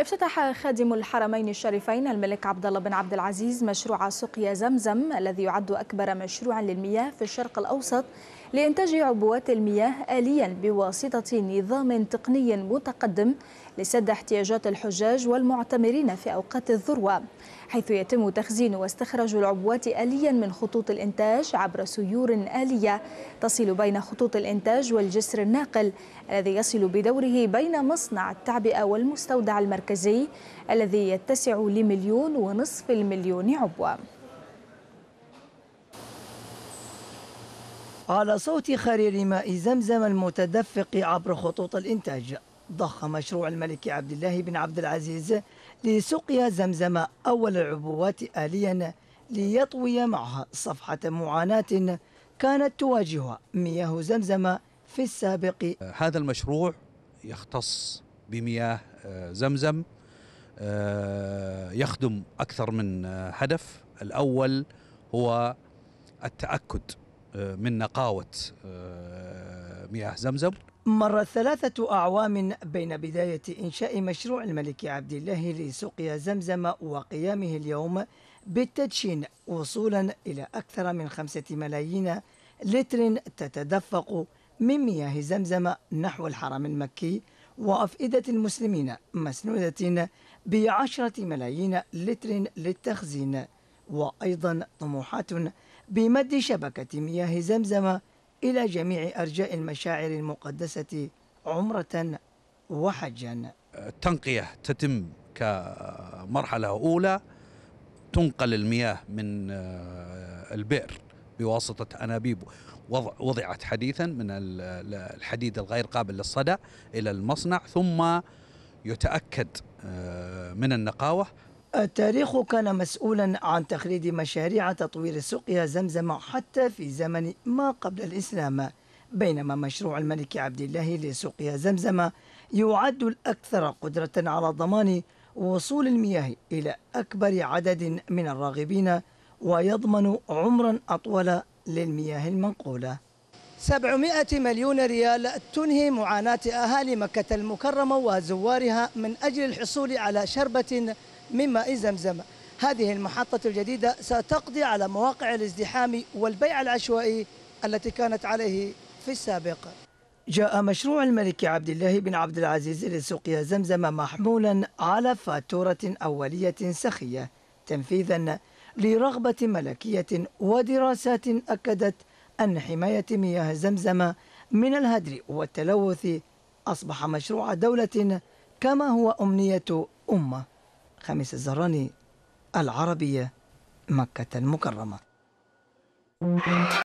افتتح خادم الحرمين الشريفين الملك عبد الله بن عبد العزيز مشروع سقيا زمزم الذي يعد اكبر مشروع للمياه في الشرق الاوسط لإنتاج عبوات المياه آليا بواسطة نظام تقني متقدم لسد احتياجات الحجاج والمعتمرين في أوقات الذروة حيث يتم تخزين واستخراج العبوات آليا من خطوط الإنتاج عبر سيور آلية تصل بين خطوط الإنتاج والجسر الناقل الذي يصل بدوره بين مصنع التعبئة والمستودع المركزي الذي يتسع لمليون ونصف المليون عبوة على صوت خرير ماء زمزم المتدفق عبر خطوط الإنتاج ضخ مشروع الملك عبد الله بن عبد العزيز لسقيا زمزم أول العبوات آليا ليطوي معها صفحة معاناة كانت تواجهها مياه زمزم في السابق هذا المشروع يختص بمياه آه، زمزم آه، يخدم أكثر من آه، هدف الأول هو التأكد آه، من نقاوة آه، مياه زمزم مر ثلاثة أعوام بين بداية إنشاء مشروع الملك عبد الله لسقيا زمزم وقيامه اليوم بالتدشين وصولا إلى أكثر من خمسة ملايين لتر تتدفق من مياه زمزم نحو الحرم المكي وأفئدة المسلمين مسنودة بعشرة ملايين لتر للتخزين وأيضا طموحات بمد شبكة مياه زمزم إلى جميع أرجاء المشاعر المقدسة عمرة وحجا التنقية تتم كمرحلة أولى تنقل المياه من آه، البئر بواسطة أنابيب وضعت حديثا من الحديد الغير قابل للصدى إلى المصنع ثم يتأكد آه، من النقاوة التاريخ كان مسؤولا عن تخليد مشاريع تطوير سقيا زمزم حتى في زمن ما قبل الإسلام بينما مشروع الملك عبد الله لسقيا زمزم يعد الأكثر قدرة على ضمان وصول المياه إلى أكبر عدد من الراغبين ويضمن عمرا أطول للمياه المنقولة 700 مليون ريال تنهي معاناة أهالي مكة المكرمة وزوارها من أجل الحصول على شربة من ماء زمزم هذه المحطة الجديدة ستقضي على مواقع الازدحام والبيع العشوائي التي كانت عليه في السابق جاء مشروع الملك عبد الله بن عبد العزيز لسقيا زمزم محمولا على فاتورة أولية سخية تنفيذا لرغبة ملكية ودراسات أكدت أن حماية مياه زمزم من الهدر والتلوث أصبح مشروع دولة كما هو أمنية أمة خميس الزهراني العربية مكة المكرمة